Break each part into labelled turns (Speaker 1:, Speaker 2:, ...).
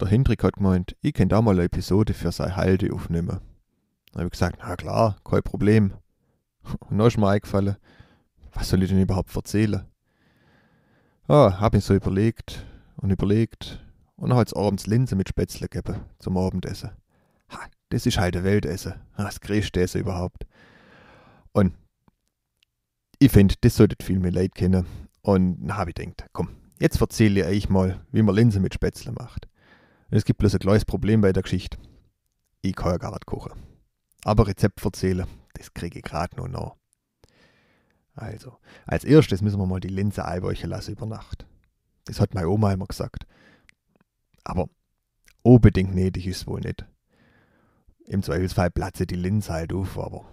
Speaker 1: Der Hendrik hat gemeint, ich könnte auch mal eine Episode für sein Halde aufnehmen. Dann habe ich gesagt, na klar, kein Problem. Und dann ist mir eingefallen, was soll ich denn überhaupt erzählen? Ja, habe ich so überlegt und überlegt und dann hat es abends Linse mit Spätzle gegeben zum Abendessen. Ha, das ist halt ein Weltessen, das größte Essen überhaupt. Und ich finde, das solltet viel mehr Leute kennen. Und dann habe ich gedacht, komm, jetzt erzähle ich euch mal, wie man Linse mit Spätzle macht. Es gibt bloß ein kleines Problem bei der Geschichte. Ich kann ja gar nicht kochen. Aber Rezept verzählen, das kriege ich gerade nur noch. Also, als erstes müssen wir mal die Linse einbäuchen lassen über Nacht. Das hat meine Oma immer gesagt. Aber unbedingt nötig ist wohl nicht. Im Zweifelsfall platze die Linse halt auf, aber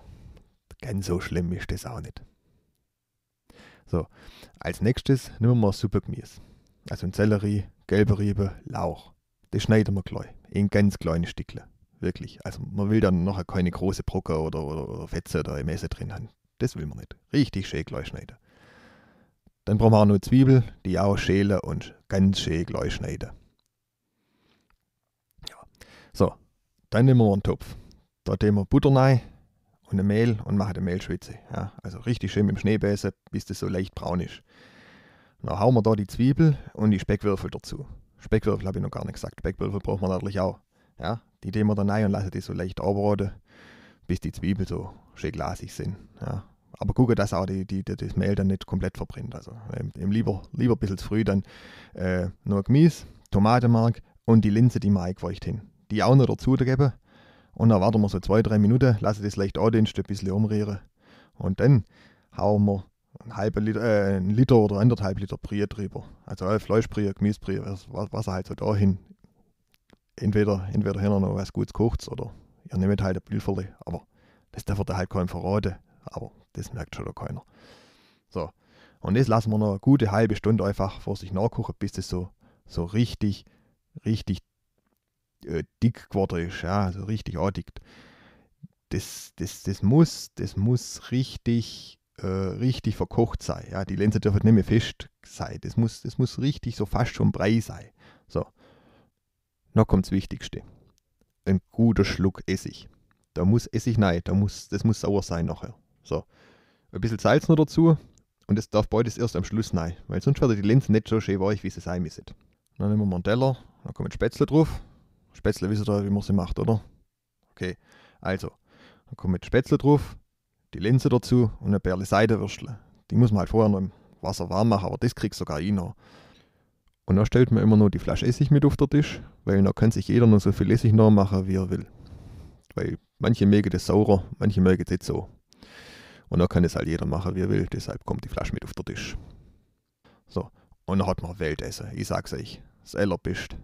Speaker 1: ganz so schlimm ist das auch nicht. So, als nächstes nehmen wir mal Suppegemüse. Also ein Sellerie, gelbe Riebe, Lauch das schneiden wir gleich. In ganz kleine Stückle. Wirklich. Also man will dann nachher keine große Brocke oder, oder, oder Fetze da im Essen drin haben. Das will man nicht. Richtig schön gleich schneiden. Dann brauchen wir auch noch Zwiebel, die auch schälen und ganz schön gleich schneiden. Ja. So, dann nehmen wir einen Topf. Da nehmen wir Butter rein und ein Mehl und machen eine Mehlschwitze. Ja, also richtig schön mit dem Schneebesen, bis das so leicht braun ist. Dann hauen wir da die Zwiebel und die Speckwürfel dazu. Speckwürfel habe ich noch gar nicht gesagt. Speckwürfel braucht man natürlich auch. Ja, die nehmen wir dann rein und lassen die so leicht anbraten, bis die Zwiebeln so schön glasig sind. Ja. Aber gucke, dass auch die, die, die, das Mehl dann nicht komplett verbrennt. Also ähm, lieber, lieber ein bisschen zu früh dann äh, nur Gemüse, Tomatenmark und die Linse, die mag feucht hin. Die auch noch dazu geben. Und dann warten wir so zwei, drei Minuten, lassen das leicht auch den Stück ein bisschen umrühren. Und dann hauen wir ein halber Liter, äh, ein Liter oder anderthalb Liter Brie drüber. Also Fleischbrie, Gemüsebrie, was, was er halt so dahin. Entweder, entweder hinter noch was Gutes kocht oder ihr nehmt halt ein Blüferle. Aber das darf er halt keinem verraten. Aber das merkt schon keiner. So. Und das lassen wir noch eine gute halbe Stunde einfach vor sich nachkochen, bis das so, so richtig, richtig äh, dick geworden ist. Ja, so richtig andickt. Das, das, das muss, das muss richtig äh, richtig verkocht sei. Ja, die Linse dürfen nicht mehr fest sein. Das muss, das muss richtig so fast schon brei sein. So. Noch kommt das Wichtigste. Ein guter Schluck Essig. Da muss Essig nein, da muss, das muss sauer sein nachher. So. Ein bisschen Salz noch dazu und das darf beides erst am Schluss nein, weil sonst wird die Linse nicht so schön weich, wie sie sein müssen. Dann nehmen wir einen Teller, dann kommen Spätzle drauf. Spätzle wisst ihr, wie man sie macht, oder? Okay, also, dann kommen Spätzle drauf, die Linse dazu und ein Bärle Seidewürstel. Die muss man halt vorher noch im Wasser warm machen, aber das kriegt sogar ich eh noch. Und dann stellt man immer nur die Flasche Essig mit auf den Tisch, weil dann kann sich jeder noch so viel Essig nachmachen, wie er will. Weil manche mögen das saurer, manche mögen das so. Und dann kann es halt jeder machen, wie er will, deshalb kommt die Flasche mit auf den Tisch. So, und dann hat man Weltessen, ich sag's euch. Selber bist,